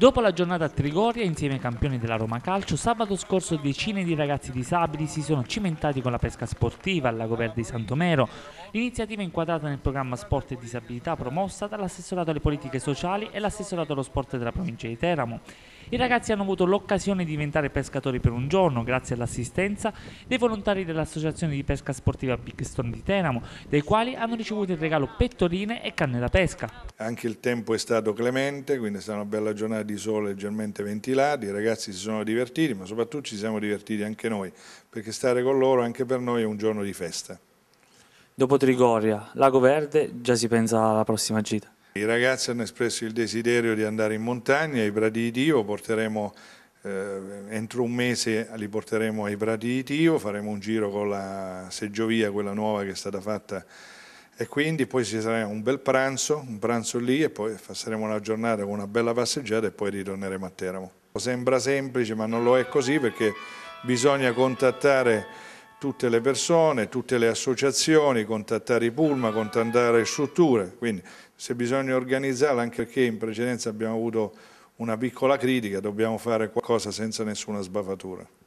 Dopo la giornata a Trigoria, insieme ai campioni della Roma Calcio, sabato scorso decine di ragazzi disabili si sono cimentati con la pesca sportiva al Lago Verde di Santomero, iniziativa inquadrata nel programma Sport e Disabilità promossa dall'assessorato alle politiche sociali e l'assessorato allo sport della provincia di Teramo. I ragazzi hanno avuto l'occasione di diventare pescatori per un giorno grazie all'assistenza dei volontari dell'Associazione di Pesca Sportiva Big Stone di Tenamo, dai quali hanno ricevuto il regalo pettorine e canne da pesca. Anche il tempo è stato clemente, quindi è stata una bella giornata di sole leggermente ventilato, i ragazzi si sono divertiti, ma soprattutto ci siamo divertiti anche noi, perché stare con loro anche per noi è un giorno di festa. Dopo Trigoria, Lago Verde, già si pensa alla prossima gita. I ragazzi hanno espresso il desiderio di andare in montagna, ai Bradi di Dio, porteremo, eh, entro un mese li porteremo ai Bradi di Dio, faremo un giro con la seggiovia, quella nuova che è stata fatta e quindi poi ci sarà un bel pranzo, un pranzo lì e poi passeremo la giornata con una bella passeggiata e poi ritorneremo a Teramo. Sembra semplice ma non lo è così perché bisogna contattare tutte le persone, tutte le associazioni, contattare i Pulma, contattare strutture, quindi se bisogna organizzarla, anche perché in precedenza abbiamo avuto una piccola critica, dobbiamo fare qualcosa senza nessuna sbavatura.